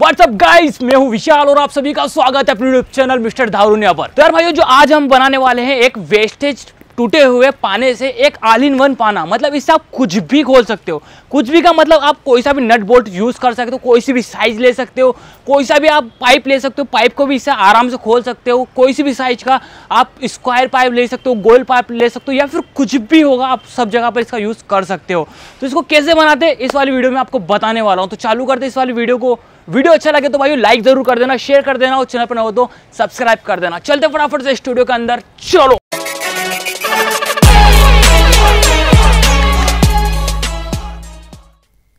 WhatsApp guys मैं हूं विशाल और आप सभी का स्वागत है अपने यूट्यूब चैनल मिस्टर धारूनिया पर तो यार भाइयों जो आज हम बनाने वाले हैं एक वेस्टेज टूटे हुए पाने से एक आल इन वन पाना मतलब इससे आप कुछ भी खोल सकते हो कुछ भी का मतलब आप कोई सा भी नट बोल्ट यूज़ कर सकते हो कोई सी भी साइज़ ले सकते हो कोई सा भी आप पाइप ले सकते हो पाइप को भी इससे आराम से खोल सकते हो कोई सी भी साइज़ का आप स्क्वायर पाइप ले सकते हो गोल पाइप ले सकते हो या फिर कुछ भी होगा आप सब जगह पर इसका यूज़ कर सकते हो तो इसको कैसे बनाते इस वाली वीडियो में आपको बताने वाला हूँ तो चालू करते इस वाली वीडियो को वीडियो अच्छा लगे तो भाई लाइक जरूर कर देना शेयर कर देना और चैनल पर ना हो तो सब्सक्राइब कर देना चलते फटाफट से स्टूडियो के अंदर चलो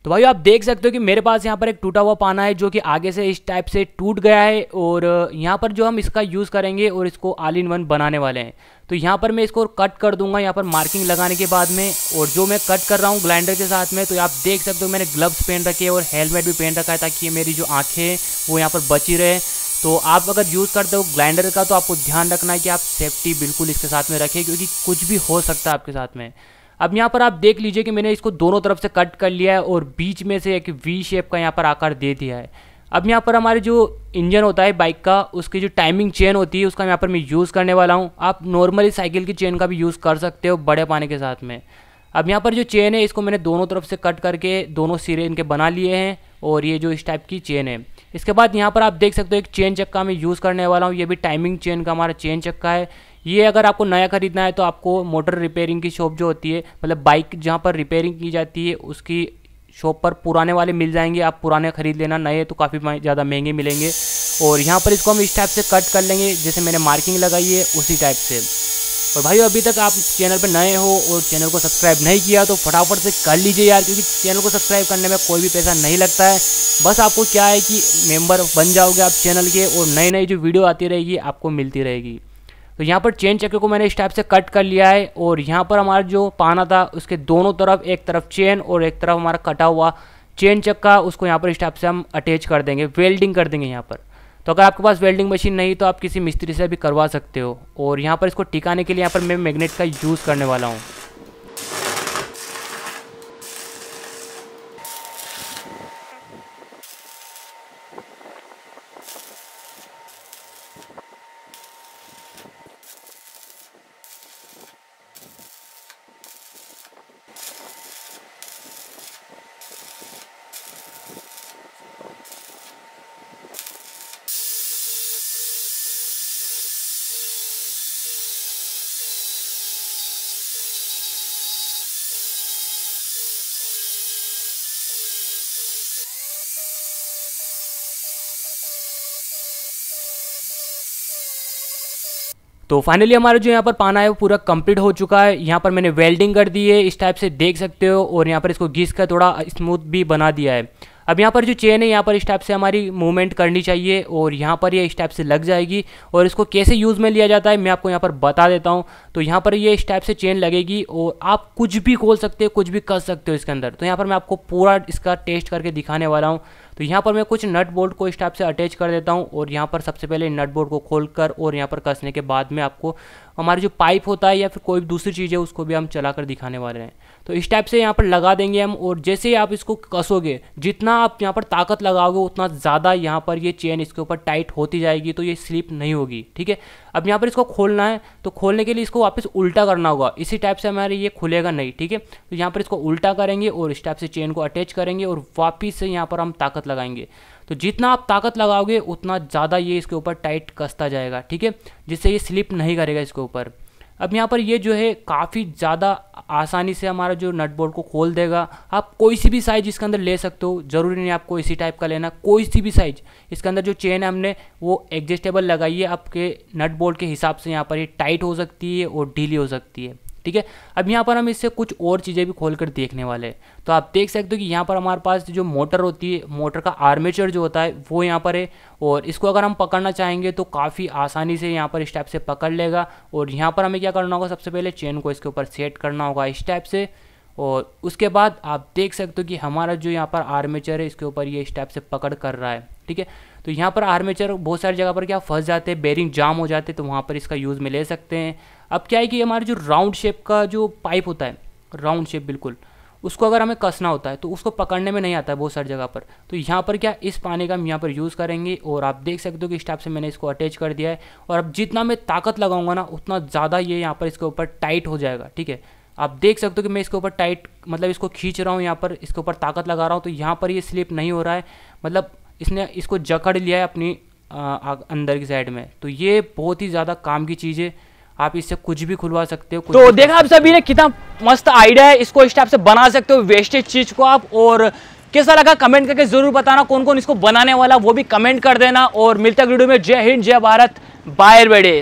तो भाई आप देख सकते हो कि मेरे पास यहाँ पर एक टूटा हुआ पाना है जो कि आगे से इस टाइप से टूट गया है और यहाँ पर जो हम इसका यूज़ करेंगे और इसको आल इन वन बनाने वाले हैं तो यहाँ पर मैं इसको कट कर दूंगा यहाँ पर मार्किंग लगाने के बाद में और जो मैं कट कर रहा हूँ ग्लाइंडर के साथ में तो आप देख सकते हो मैंने ग्लव्स पहन रखे और हेलमेट भी पहन रखा है ताकि मेरी जो आँखें वो यहाँ पर बची रहे तो आप अगर यूज़ करते हो ग्लाइंडर का तो आपको ध्यान रखना है कि आप सेफ्टी बिल्कुल इसके साथ में रखें क्योंकि कुछ भी हो सकता है आपके साथ में अब यहाँ पर आप देख लीजिए कि मैंने इसको दोनों तरफ से कट कर लिया है और बीच में से एक वी शेप का यहाँ पर आकार दे दिया है अब यहाँ पर हमारे जो इंजन होता है बाइक का उसकी जो टाइमिंग चेन होती है उसका यहाँ पर मैं यूज़ करने वाला हूँ आप नॉर्मली साइकिल की चेन का भी यूज़ कर सकते हो बड़े पाने के साथ में अब यहाँ पर जो चेन है इसको मैंने दोनों तरफ से कट करके दोनों सिरे इनके बना लिए हैं और ये जो इस टाइप की चेन है इसके बाद यहाँ पर आप देख सकते हो एक चेन चक्का मैं यूज़ करने वाला हूँ ये भी टाइमिंग चेन का हमारा चेन चक्का है ये अगर आपको नया खरीदना है तो आपको मोटर रिपेयरिंग की शॉप जो होती है मतलब बाइक जहाँ पर रिपेयरिंग की जाती है उसकी शॉप पर पुराने वाले मिल जाएंगे आप पुराने खरीद लेना नए तो काफ़ी ज़्यादा महंगे मिलेंगे और यहाँ पर इसको हम इस टाइप से कट कर लेंगे जैसे मैंने मार्किंग लगाई है उसी टाइप से और भाई अभी तक आप चैनल पर नए हो और चैनल को सब्सक्राइब नहीं किया तो फटाफट से कर लीजिए यार क्योंकि चैनल को सब्सक्राइब करने में कोई भी पैसा नहीं लगता है बस आपको क्या है कि मेंबर बन जाओगे आप चैनल के और नई नई जो वीडियो आती रहेगी आपको मिलती रहेगी तो यहाँ पर चेन चक्के को मैंने इस टाइप से कट कर लिया है और यहाँ पर हमारा जो पाना था उसके दोनों तरफ एक तरफ चेन और एक तरफ हमारा कटा हुआ चेन चक्का उसको यहाँ पर इस टाइप से हम अटैच कर देंगे वेल्डिंग कर देंगे यहाँ पर तो अगर आपके पास वेल्डिंग मशीन नहीं तो आप किसी मिस्त्री से भी करवा सकते हो और यहाँ पर इसको टिकाने के लिए यहाँ पर मैं मैगनेट का यूज़ करने वाला हूँ तो फाइनली हमारा जो यहाँ पर पाना है वो पूरा कंप्लीट हो चुका है यहाँ पर मैंने वेल्डिंग कर दी है इस टाइप से देख सकते हो और यहाँ पर इसको घिस कर थोड़ा स्मूथ भी बना दिया है अब यहाँ पर जो चेन है यहाँ पर इस टाइप से हमारी मूवमेंट करनी चाहिए और यहाँ पर ये यह इस टाइप से लग जाएगी और इसको कैसे यूज़ में लिया जाता है मैं आपको यहाँ पर बता देता हूँ तो यहाँ पर ये यह इस टाइप से चेन लगेगी और आप कुछ भी खोल सकते हो कुछ भी कर सकते हो इसके अंदर तो यहाँ पर मैं आपको पूरा इसका टेस्ट करके दिखाने वाला हूँ तो यहाँ पर मैं कुछ नट बोल्ट को इस टाइप से अटैच कर देता हूँ और यहाँ पर सबसे पहले नट बोल्ट को खोल कर और यहाँ पर कसने के बाद में आपको हमारे जो पाइप होता है या फिर कोई दूसरी चीज़ है उसको भी हम चला कर दिखाने वाले हैं तो इस टाइप से यहाँ पर लगा देंगे हम और जैसे ही आप इसको कसोगे जितना आप यहाँ पर ताकत लगाओगे उतना ज़्यादा यहाँ पर ये चेन इसके ऊपर टाइट होती जाएगी तो ये स्लिप नहीं होगी ठीक है अब यहाँ पर इसको खोलना है तो खोलने के लिए इसको वापस उल्टा करना होगा इसी टाइप से हमारे ये खुलेगा नहीं ठीक है तो यहाँ पर इसको उल्टा करेंगे और इस टाइप से चेन को अटैच करेंगे और वापिस से यहाँ पर हम ताकत लगाएंगे तो जितना आप ताकत लगाओगे उतना ज़्यादा ये इसके ऊपर टाइट कसता जाएगा ठीक है जिससे ये स्लिप नहीं करेगा इसके ऊपर अब यहाँ पर ये जो है काफ़ी ज़्यादा आसानी से हमारा जो नट बोल्ट को खोल देगा आप कोई सी भी साइज़ इसके अंदर ले सकते हो ज़रूरी नहीं आपको इसी टाइप का लेना कोई सी भी साइज़ इसके अंदर जो चेन है हमने वो एडजस्टेबल लगाई है आपके नट बोल्ट के हिसाब से यहाँ पर ये टाइट हो सकती है और ढीली हो सकती है ठीक है अब यहाँ पर हम इससे कुछ और चीज़ें भी खोल कर देखने वाले हैं तो आप देख सकते हो कि यहाँ पर हमारे पास जो मोटर होती है मोटर का आर्मेचर जो होता है वो यहाँ पर है और इसको अगर हम पकड़ना चाहेंगे तो काफ़ी आसानी से यहाँ पर इस टाइप से पकड़ लेगा और यहाँ पर हमें क्या करना होगा सबसे पहले चेन को इसके ऊपर सेट करना होगा इस टाइप से और उसके बाद आप देख सकते हो कि हमारा जो यहाँ पर आर्मेचर है इसके ऊपर ये इस टाइप से पकड़ कर रहा है ठीक है तो यहाँ पर आर्मेचर बहुत सारी जगह पर क्या फंस जाते हैं बेरिंग जाम हो जाते हैं तो वहाँ पर इसका यूज़ में ले सकते हैं अब क्या है कि हमारे जो राउंड शेप का जो पाइप होता है राउंड शेप बिल्कुल उसको अगर हमें कसना होता है तो उसको पकड़ने में नहीं आता है बहुत सारी जगह पर तो यहाँ पर क्या इस पानी का हम यहाँ पर यूज़ करेंगे और आप देख सकते हो कि इस टाइप से मैंने इसको अटैच कर दिया है और अब जितना मैं ताकत लगाऊंगा ना उतना ज़्यादा ये यहाँ पर इसके ऊपर टाइट हो जाएगा ठीक है आप देख सकते हो कि मैं इसके ऊपर टाइट मतलब इसको खींच रहा हूँ यहाँ पर इसके ऊपर ताकत लगा रहा हूँ तो यहाँ पर ये स्लिप नहीं हो रहा है मतलब इसने इसको जकड़ लिया है अपनी अंदर की साइड में तो ये बहुत ही ज़्यादा काम की चीज़ है आप इससे कुछ भी खुलवा सकते हो तो देखा आप सभी ने कितना मस्त आइडिया है इसको इस टाइप से बना सकते हो वेस्टेज चीज को आप और कैसा लगा कमेंट करके जरूर बताना कौन कौन इसको बनाने वाला वो भी कमेंट कर देना और मिलता वीडियो में जय हिंद जय भारत बायर बेड़े